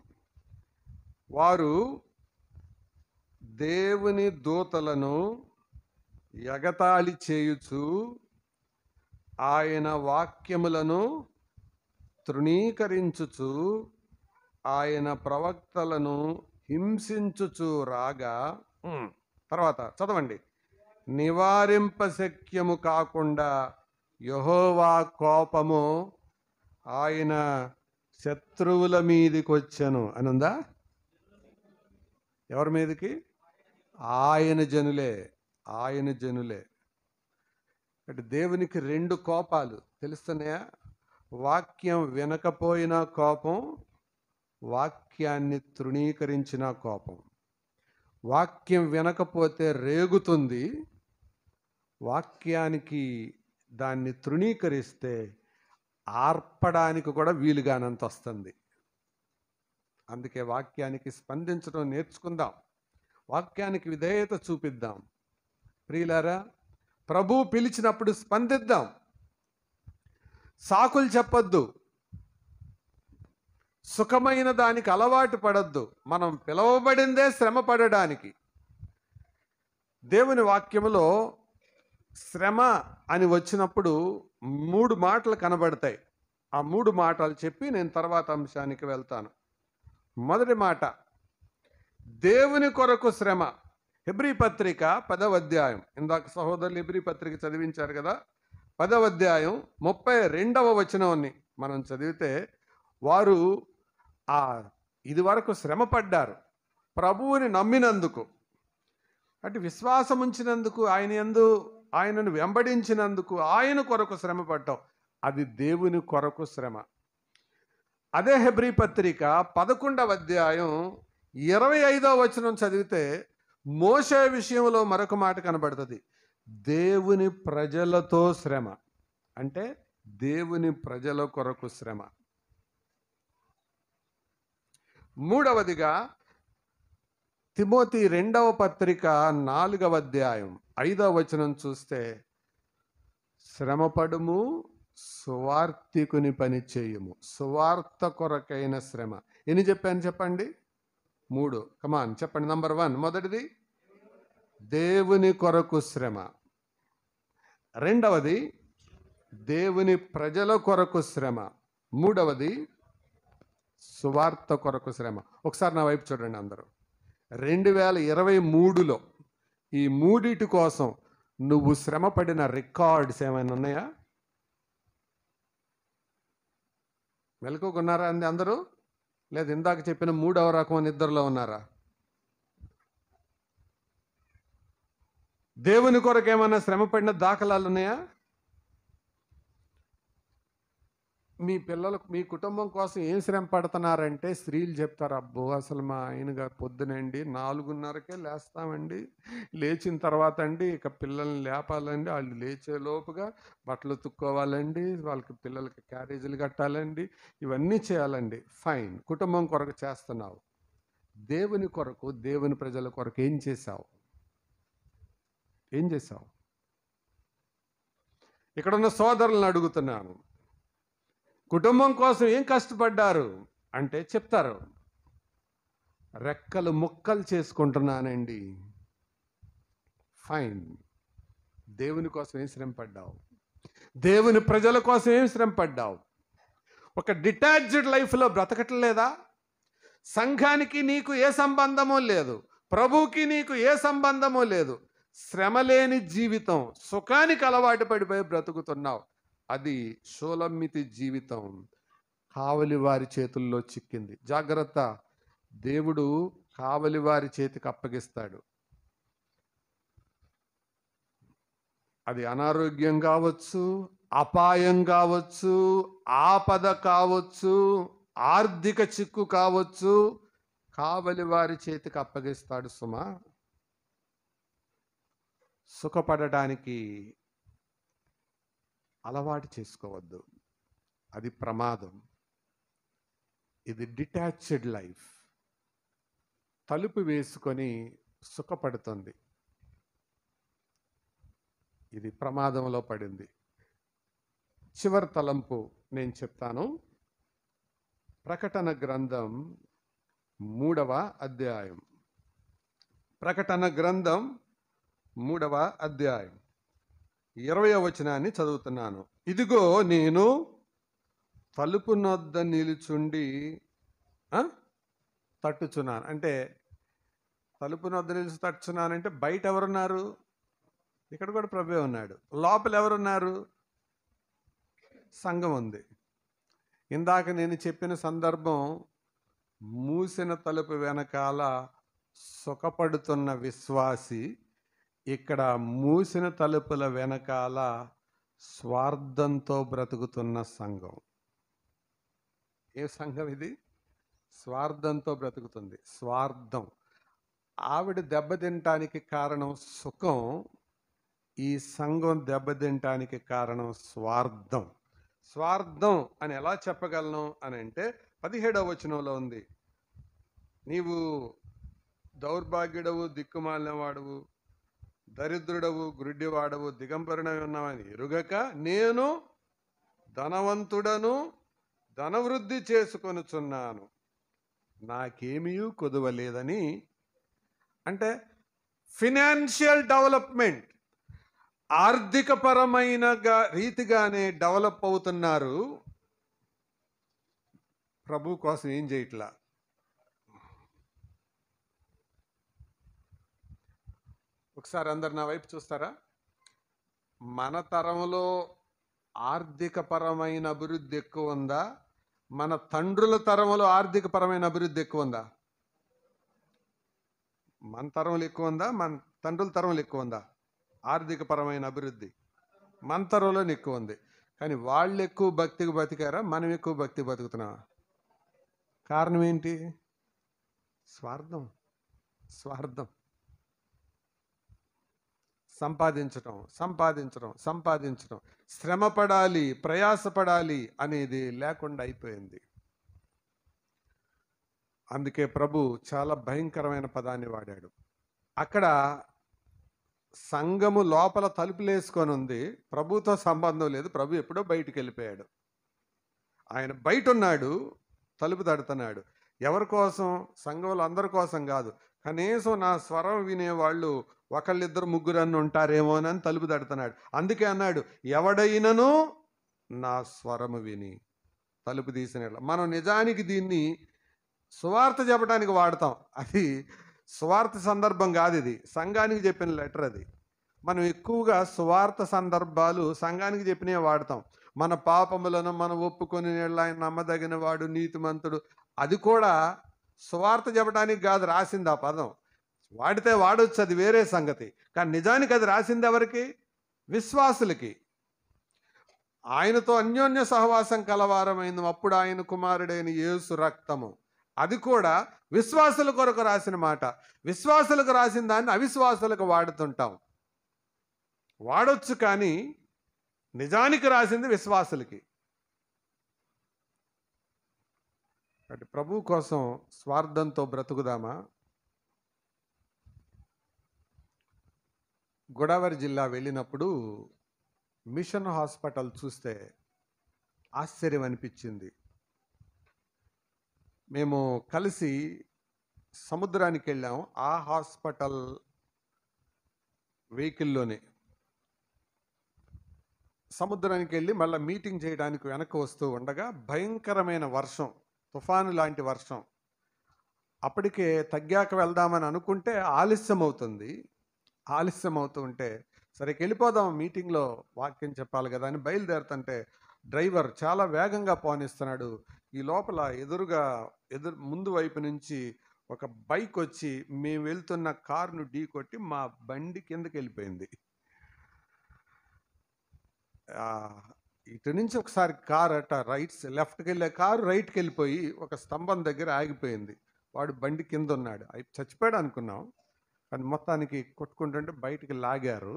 వారు దేవుని దూతలను ఎగతాళి చేయుచు ఆయన వాక్యములను తృణీకరించుచు ఆయన ప్రవక్తలను హింసించుచు రాగా తర్వాత చదవండి నివారింపశక్యము కాకుండా యహోవా కోపము ఆయన శత్రువుల మీదికి వచ్చాను ఉందా ఎవరి మీదకి ఆయన జనులే ఆయన జనులే అంటే దేవునికి రెండు కోపాలు తెలుస్తున్నాయా వాక్యం వినకపోయినా కోపం వాక్యాన్ని తృణీకరించిన కోపం వాక్యం వినకపోతే రేగుతుంది వాక్యానికి దాన్ని తృణీకరిస్తే ఆర్పడానికి కూడా వీలుగానంత వస్తుంది అందుకే వాక్యానికి స్పందించడం నేర్చుకుందాం వాక్యానికి విధేయత చూపిద్దాం ప్రియులారా ప్రభు పిలిచినప్పుడు స్పందిద్దాం సాకులు చెప్పద్దు సుఖమైన దానికి అలవాటు పడద్దు మనం పిలవబడిందే శ్రమ పడడానికి దేవుని వాక్యములో శ్రమ అని వచ్చినప్పుడు మూడు మాటలు కనబడతాయి ఆ మూడు మాటలు చెప్పి నేను తర్వాత అంశానికి వెళ్తాను మొదటి మాట దేవుని కొరకు శ్రమ హెబ్రి పత్రిక పదవ అధ్యాయం ఇందాక సహోదరులు హెబ్రి పత్రిక చదివించారు కదా పదవ అధ్యాయం ముప్పై రెండవ వచనాన్ని మనం చదివితే వారు ఆ ఇది వరకు శ్రమపడ్డారు ప్రభువుని నమ్మినందుకు అంటే విశ్వాసం ఉంచినందుకు ఆయన ఎందు ఆయనను వెంబడించినందుకు ఆయన కొరకు శ్రమ పడ్డాం అది దేవుని కొరకు శ్రమ అదే హెబ్రి పత్రిక పదకొండవ అధ్యాయం ఇరవై ఐదవ వచనం చదివితే మోసే విషయంలో మరొక మాట కనబడుతుంది దేవుని ప్రజలతో శ్రమ అంటే దేవుని ప్రజల కొరకు శ్రమ మూడవదిగా తిమోతి రెండవ పత్రిక నాలుగవ అధ్యాయం ఐదవ వచనం చూస్తే శ్రమపడుము సువార్థికుని పని చేయము సువార్త కొరకైన శ్రమ ఎన్ని చెప్పాను చెప్పండి మూడు కమాన్ చెప్పండి నంబర్ వన్ మొదటిది దేవుని కొరకు శ్రమ రెండవది దేవుని ప్రజల కొరకు శ్రమ మూడవది సువార్త కొరకు శ్రమ ఒకసారి నా వైపు చూడండి అందరూ రెండు వేల ఇరవై మూడులో ఈ మూడిటి కోసం నువ్వు శ్రమ పడిన రికార్డ్స్ ఏమైనా ఉన్నాయా మెలకుకున్నారా అండి అందరూ లేదు ఇందాక చెప్పిన మూడవ రకం నిద్రలో ఉన్నారా దేవుని కొరకు ఏమైనా శ్రమ పడిన దాఖలాలు ఉన్నాయా మీ పిల్లలకు మీ కుటుంబం కోసం ఏం శ్రమ పడుతున్నారంటే స్త్రీలు చెప్తారు అబ్బో అసలు మా ఆయనగా పొద్దునండి నాలుగున్నరకే లేస్తామండి లేచిన తర్వాత అండి ఇక పిల్లల్ని లేపాలండి వాళ్ళు లేచే లోపుగా బట్టలు ఉతుక్కోవాలండి వాళ్ళకి పిల్లలకి క్యారేజీలు కట్టాలండి ఇవన్నీ చేయాలండి ఫైన్ కుటుంబం కొరకు చేస్తున్నావు దేవుని కొరకు దేవుని ప్రజల కొరకు ఏం చేశావు ఏం చేశావు ఉన్న సోదరులను అడుగుతున్నాను కుటుంబం కోసం ఏం కష్టపడ్డారు అంటే చెప్తారు రెక్కలు ముక్కలు చేసుకుంటున్నానండి ఫైన్ దేవుని కోసం ఏం శ్రమ పడ్డావు దేవుని ప్రజల కోసం ఏం శ్రమ పడ్డావు ఒక డిటాచ్డ్ లైఫ్లో బ్రతకట్లేదా సంఘానికి నీకు ఏ సంబంధమో లేదు ప్రభువుకి నీకు ఏ సంబంధమో లేదు శ్రమ లేని జీవితం సుఖానికి అలవాటు పడిపోయి బ్రతుకుతున్నావు అది షోలమ్మితి జీవితం కావలి వారి చేతుల్లో చిక్కింది జాగ్రత్త దేవుడు కావలి వారి చేతికి అప్పగిస్తాడు అది అనారోగ్యం కావచ్చు అపాయం కావచ్చు ఆపద కావచ్చు ఆర్థిక చిక్కు కావచ్చు కావలి వారి చేతికి అప్పగిస్తాడు సుమా సుఖపడటానికి అలవాటు చేసుకోవద్దు అది ప్రమాదం ఇది డిటాచ్డ్ లైఫ్ తలుపు వేసుకొని సుఖపడుతుంది ఇది ప్రమాదంలో పడింది చివరి తలంపు నేను చెప్తాను ప్రకటన గ్రంథం మూడవ అధ్యాయం ప్రకటన గ్రంథం మూడవ అధ్యాయం ఇరవై వచనాన్ని చదువుతున్నాను ఇదిగో నేను తలుపు నొద్ద నిలుచుండి తట్టుచున్నాను అంటే తలుపు నొద్ద నిలిచి తట్టుచున్నానంటే బయట ఎవరున్నారు ఇక్కడ కూడా ప్రభే ఉన్నాడు లోపల ఎవరున్నారు సంఘం ఉంది ఇందాక నేను చెప్పిన సందర్భం మూసిన తలుపు వెనకాల సుఖపడుతున్న విశ్వాసి ఇక్కడ మూసిన తలుపుల వెనకాల స్వార్థంతో బ్రతుకుతున్న సంఘం ఏ సంఘం ఇది స్వార్థంతో బ్రతుకుతుంది స్వార్థం ఆవిడ దెబ్బతింటానికి కారణం సుఖం ఈ సంఘం దెబ్బతింటానికి కారణం స్వార్థం స్వార్థం అని ఎలా చెప్పగలను అని అంటే పదిహేడవ వచనంలో ఉంది నీవు దౌర్భాగ్యుడవు దిక్కుమాలిన వాడువు దరిద్రుడవు గురుడివాడవు దిగంబరణ ఉన్నావని ఎరుగక నేను ధనవంతుడను ధనవృద్ధి చేసుకొనుచున్నాను నాకేమీ కొదవలేదని అంటే ఫినాన్షియల్ డెవలప్మెంట్ ఆర్థికపరమైన రీతిగానే డెవలప్ అవుతున్నారు ప్రభు కోసం ఏం చేయట్లా ఒకసారి అందరు నా వైపు చూస్తారా మన తరంలో ఆర్థికపరమైన అభివృద్ధి ఎక్కువ ఉందా మన తండ్రుల తరంలో ఆర్థికపరమైన అభివృద్ధి ఎక్కువ ఉందా మన తరంలో ఎక్కువ ఉందా మన తండ్రుల తరంలో ఎక్కువ ఉందా ఆర్థికపరమైన అభివృద్ధి మన తరంలో ఎక్కువ ఉంది కానీ వాళ్ళు ఎక్కువ భక్తికి బతికారా మనం ఎక్కువ భక్తి బతుకుతున్నావా కారణం ఏంటి స్వార్థం స్వార్థం సంపాదించటం సంపాదించడం సంపాదించడం శ్రమపడాలి ప్రయాసపడాలి అనేది లేకుండా అయిపోయింది అందుకే ప్రభు చాలా భయంకరమైన పదాన్ని వాడాడు అక్కడ సంఘము లోపల తలుపులేసుకొని ఉంది ప్రభుతో సంబంధం లేదు ప్రభు ఎప్పుడో బయటికి వెళ్ళిపోయాడు ఆయన బయట ఉన్నాడు తలుపు తడుతున్నాడు ఎవరి కోసం సంఘంలో అందరి కోసం కాదు కనీసం నా స్వరం వినేవాళ్ళు ఒకళ్ళిద్దరు ముగ్గురు అన్న ఉంటారేమో అని తలుపు తడుతున్నాడు అందుకే అన్నాడు ఎవడైనను నా స్వరము విని తలుపు తీసిన మనం నిజానికి దీన్ని సువార్త చెప్పడానికి వాడతాం అది సువార్త సందర్భం కాదు ఇది సంఘానికి చెప్పిన లెటర్ అది మనం ఎక్కువగా సువార్త సందర్భాలు సంఘానికి చెప్పినే వాడతాం మన పాపములను మనం ఒప్పుకొని ఆయన నమ్మదగిన వాడు నీతిమంతుడు అది కూడా సువార్త చెప్పడానికి కాదు రాసింది ఆ పదం వాడితే వాడొచ్చు అది వేరే సంగతి కానీ నిజానికి అది రాసింది ఎవరికి విశ్వాసులకి ఆయనతో అన్యోన్య సహవాసం కలవారమైంది అప్పుడు ఆయన కుమారుడైన యేసు రక్తము అది కూడా విశ్వాసుల కొరకు రాసిన మాట విశ్వాసులకు రాసిన దాన్ని అవిశ్వాసులకు వాడుతుంటాం వాడొచ్చు కానీ నిజానికి రాసింది విశ్వాసులకి ప్రభు కోసం స్వార్థంతో బ్రతుకుదామా గోదావరి జిల్లా వెళ్ళినప్పుడు మిషన్ హాస్పిటల్ చూస్తే ఆశ్చర్యం అనిపించింది మేము కలిసి సముద్రానికి వెళ్ళాము ఆ హాస్పిటల్ వెహికల్లోనే సముద్రానికి వెళ్ళి మళ్ళీ మీటింగ్ చేయడానికి వెనక్కి వస్తూ ఉండగా భయంకరమైన వర్షం తుఫాను లాంటి వర్షం అప్పటికే తగ్గాక వెళ్దామని అనుకుంటే ఆలస్యం అవుతుంది ఆలస్యం అవుతూ ఉంటే సరే వెళ్ళిపోదాం మీటింగ్లో వాక్యం చెప్పాలి కదా అని బయలుదేరుతుంటే డ్రైవర్ చాలా వేగంగా పోనిస్తున్నాడు ఈ లోపల ఎదురుగా ఎదురు ముందు వైపు నుంచి ఒక బైక్ వచ్చి మేము వెళ్తున్న కారును ఢీ కొట్టి మా బండి కిందకి వెళ్ళిపోయింది ఇటు నుంచి ఒకసారి కార్ అట రైట్స్ లెఫ్ట్కి వెళ్ళే కారు రైట్కి వెళ్ళిపోయి ఒక స్తంభం దగ్గర ఆగిపోయింది వాడు బండి కింద ఉన్నాడు చచ్చిపోయాడు అనుకున్నాం కానీ మొత్తానికి కొట్టుకుంటుంటే బయటికి లాగారు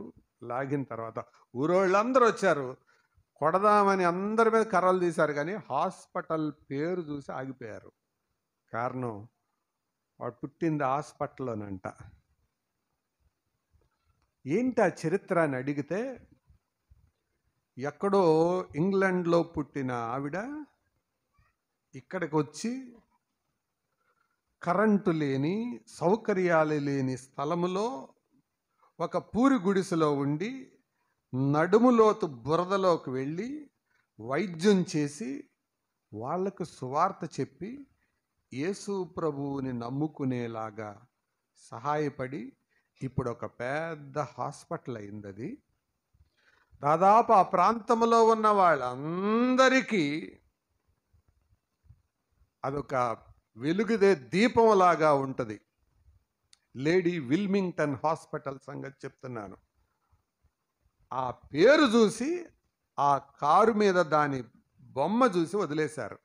లాగిన తర్వాత ఊరోళ్ళందరూ వచ్చారు కొడదామని అందరి మీద కర్రలు తీశారు కానీ హాస్పిటల్ పేరు చూసి ఆగిపోయారు కారణం వాడు పుట్టింది హాస్పిటల్లోనంట ఏంటి ఆ చరిత్ర అని అడిగితే ఎక్కడో ఇంగ్లాండ్లో పుట్టిన ఆవిడ ఇక్కడికి వచ్చి కరెంటు లేని సౌకర్యాలు లేని స్థలములో ఒక పూరి గుడిసెలో ఉండి నడుములోతు బురదలోకి వెళ్ళి వైద్యం చేసి వాళ్లకు సువార్త చెప్పి యేసు ప్రభువుని నమ్ముకునేలాగా సహాయపడి ఇప్పుడు ఒక పెద్ద హాస్పిటల్ అయింది అది దాదాపు ఆ ప్రాంతంలో ఉన్న వాళ్ళందరికీ అదొక వెలుగుదే దీపంలాగా ఉంటుంది లేడీ విల్మింగ్టన్ హాస్పిటల్ సంగతి చెప్తున్నాను ఆ పేరు చూసి ఆ కారు మీద దాని బొమ్మ చూసి వదిలేశారు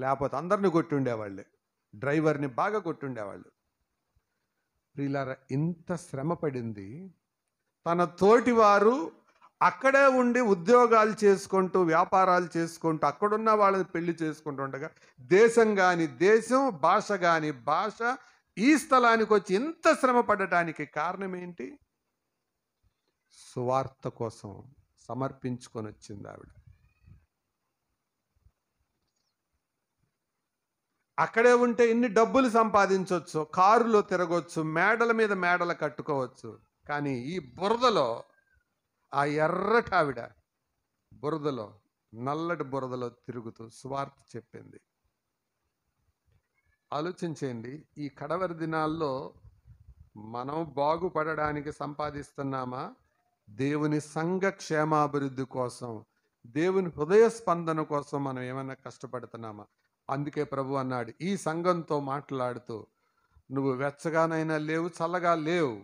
లేకపోతే అందరిని కొట్టుండేవాళ్ళే డ్రైవర్ని బాగా కొట్టుండేవాళ్ళు ప్రియులారా ఇంత శ్రమ పడింది తన తోటివారు అక్కడే ఉండి ఉద్యోగాలు చేసుకుంటూ వ్యాపారాలు చేసుకుంటూ అక్కడున్న వాళ్ళని పెళ్లి చేసుకుంటుండగా దేశం కానీ దేశం భాష కానీ భాష ఈ స్థలానికి వచ్చి ఇంత శ్రమ పడటానికి కారణం ఏంటి సువార్త కోసం సమర్పించుకొని వచ్చింది ఆవిడ అక్కడే ఉంటే ఇన్ని డబ్బులు సంపాదించవచ్చు కారులో తిరగవచ్చు మేడల మీద మేడలు కట్టుకోవచ్చు కానీ ఈ బురదలో ఆ ఎర్రటి ఆవిడ బురదలో నల్లటి బురదలో తిరుగుతూ స్వార్థ చెప్పింది ఆలోచించేయండి ఈ కడవరి దినాల్లో మనం బాగుపడడానికి సంపాదిస్తున్నామా దేవుని సంఘ క్షేమాభివృద్ధి కోసం దేవుని హృదయ స్పందన కోసం మనం ఏమైనా కష్టపడుతున్నామా అందుకే ప్రభు అన్నాడు ఈ సంఘంతో మాట్లాడుతూ నువ్వు వెచ్చగానైనా లేవు చల్లగా లేవు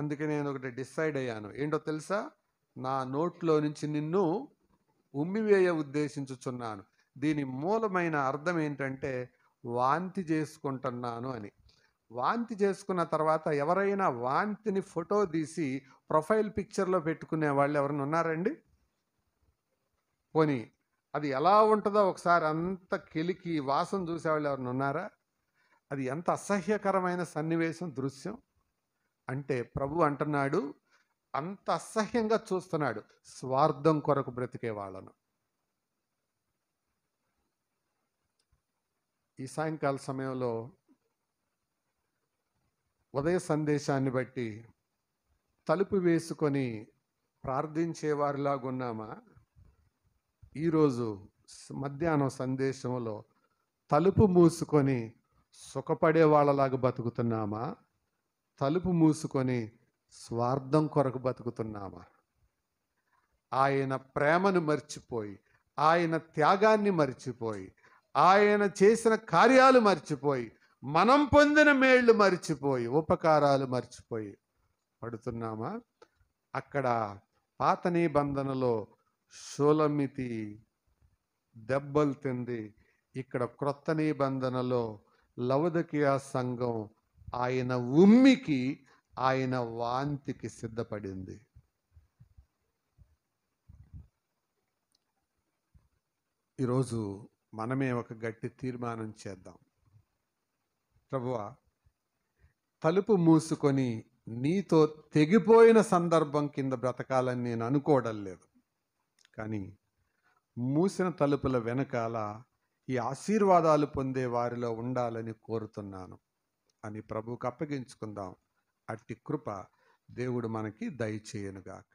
అందుకే నేను ఒకటి డిసైడ్ అయ్యాను ఏంటో తెలుసా నా నోట్లో నుంచి నిన్ను ఉమ్మివేయ ఉద్దేశించుచున్నాను దీని మూలమైన అర్థం ఏంటంటే వాంతి చేసుకుంటున్నాను అని వాంతి చేసుకున్న తర్వాత ఎవరైనా వాంతిని ఫోటో తీసి ప్రొఫైల్ పిక్చర్లో పెట్టుకునే వాళ్ళు ఎవరైనా ఉన్నారండి పోనీ అది ఎలా ఉంటుందో ఒకసారి అంత కెలికి వాసన చూసేవాళ్ళు ఎవరిని ఉన్నారా అది ఎంత అసహ్యకరమైన సన్నివేశం దృశ్యం అంటే ప్రభు అంటున్నాడు అంత అసహ్యంగా చూస్తున్నాడు స్వార్థం కొరకు బ్రతికే వాళ్ళను ఈ సాయంకాల సమయంలో ఉదయ సందేశాన్ని బట్టి తలుపు వేసుకొని ఉన్నామా ఈరోజు మధ్యాహ్నం సందేశంలో తలుపు మూసుకొని సుఖపడే వాళ్ళలాగా బతుకుతున్నామా తలుపు మూసుకొని స్వార్థం కొరకు బతుకుతున్నామా ఆయన ప్రేమను మర్చిపోయి ఆయన త్యాగాన్ని మర్చిపోయి ఆయన చేసిన కార్యాలు మర్చిపోయి మనం పొందిన మేళ్లు మర్చిపోయి ఉపకారాలు మర్చిపోయి పడుతున్నామా అక్కడ పాత నిబంధనలో షోలమితి దెబ్బలు తింది ఇక్కడ క్రొత్త నిబంధనలో లవదకియా సంఘం ఆయన ఉమ్మికి ఆయన వాంతికి సిద్ధపడింది ఈరోజు మనమే ఒక గట్టి తీర్మానం చేద్దాం ప్రభువ తలుపు మూసుకొని నీతో తెగిపోయిన సందర్భం కింద బ్రతకాలని నేను అనుకోవడం లేదు కానీ మూసిన తలుపుల వెనకాల ఈ ఆశీర్వాదాలు పొందే వారిలో ఉండాలని కోరుతున్నాను అని ప్రభువుకు అప్పగించుకుందాం అట్టి కృప దేవుడు మనకి దయచేయనుగాక